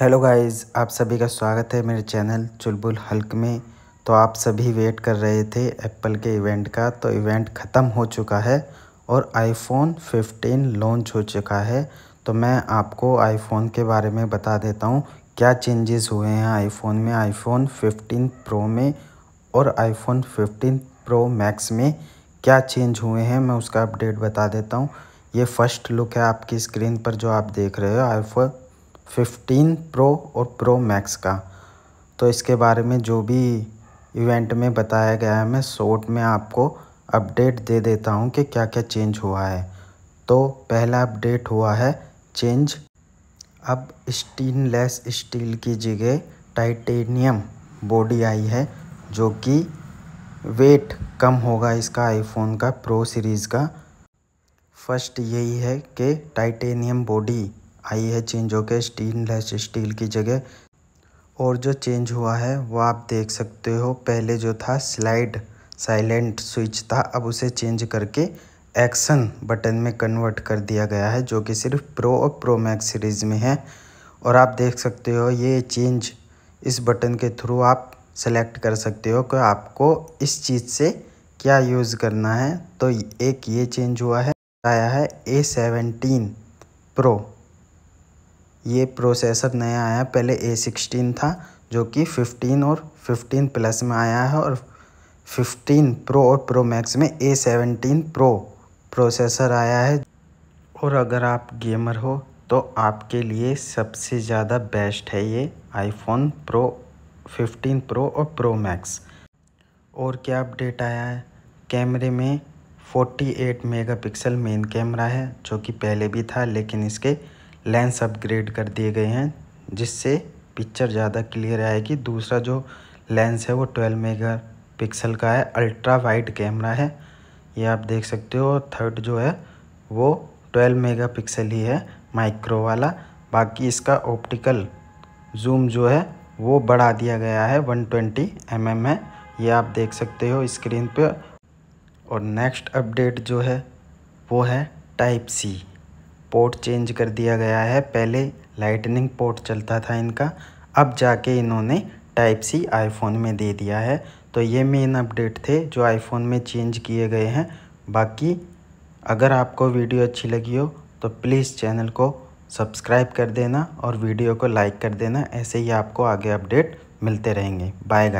hello guys आप सभी का स्वागत है मेरे चैनल चुलबुल हल्क में तो आप सभी वेट कर रहे थे एप्पल के इवेंट का तो इवेंट ख़त्म हो चुका है और आईफोन 15 लॉन्च हो चुका है तो मैं आपको आईफोन के बारे में बता देता हूँ क्या चेंजेस हुए हैं आईफोन में आईफोन 15 प्रो में और आईफोन 15 प्रो मैक्स में क्या चेंज हुए हैं मैं उसका अपडेट बता देता हूँ ये फ़र्स्ट लुक है आपकी स्क्रीन पर जो आप देख रहे हो आईफोन फिफ्टीन प्रो और प्रो मैक्स का तो इसके बारे में जो भी इवेंट में बताया गया है मैं शॉर्ट में आपको अपडेट दे देता हूँ कि क्या क्या चेंज हुआ है तो पहला अपडेट हुआ है चेंज अब स्टेनलेस स्टील की जगह टाइटेनियम बॉडी आई है जो कि वेट कम होगा इसका आईफोन का प्रो सीरीज़ का फर्स्ट यही है कि टाइटेनियम बॉडी आई है चेंज होकर स्टीनलेस स्टील की जगह और जो चेंज हुआ है वो आप देख सकते हो पहले जो था स्लाइड साइलेंट स्विच था अब उसे चेंज करके एक्शन बटन में कन्वर्ट कर दिया गया है जो कि सिर्फ प्रो और प्रो मैक्स सीरीज़ में है और आप देख सकते हो ये चेंज इस बटन के थ्रू आप सेलेक्ट कर सकते हो कि आपको इस चीज़ से क्या यूज़ करना है तो एक ये चेंज हुआ है आया है ए सेवेंटीन प्रो ये प्रोसेसर नया आया पहले ए सिक्सटीन था जो कि फिफ्टीन और फिफ्टीन प्लस में आया है और फिफ्टीन प्रो और प्रो मैक्स में ए सेवनटीन प्रो प्रोसेसर आया है और अगर आप गेमर हो तो आपके लिए सबसे ज़्यादा बेस्ट है ये आईफोन प्रो फिफ्टीन प्रो और प्रो मैक्स और क्या अपडेट आया है कैमरे में forty eight mega main camera है जो कि पहले भी था लेकिन इसके लेंस अपग्रेड कर दिए गए हैं जिससे पिक्चर ज़्यादा क्लियर आएगी दूसरा जो लेंस है वो ट्वेल्व मेगा पिक्सल का है अल्ट्रा वाइड कैमरा है ये आप देख सकते हो थर्ड जो है वो ट्वेल्व मेगा पिक्सल ही है माइक्रो वाला बाकी इसका ऑप्टिकल जूम जो है वो बढ़ा दिया गया है वन ट्वेंटी एम एम है ये आप देख सकते हो स्क्रीन पे और नेक्स्ट अपडेट जो है वो है टाइप सी पोर्ट चेंज कर दिया गया है पहले लाइटनिंग पोर्ट चलता था इनका अब जाके इन्होंने टाइप सी आईफोन में दे दिया है तो ये मेन अपडेट थे जो आईफोन में चेंज किए गए हैं बाकी अगर आपको वीडियो अच्छी लगी हो तो प्लीज़ चैनल को सब्सक्राइब कर देना और वीडियो को लाइक कर देना ऐसे ही आपको आगे अपडेट मिलते रहेंगे बाय गाइस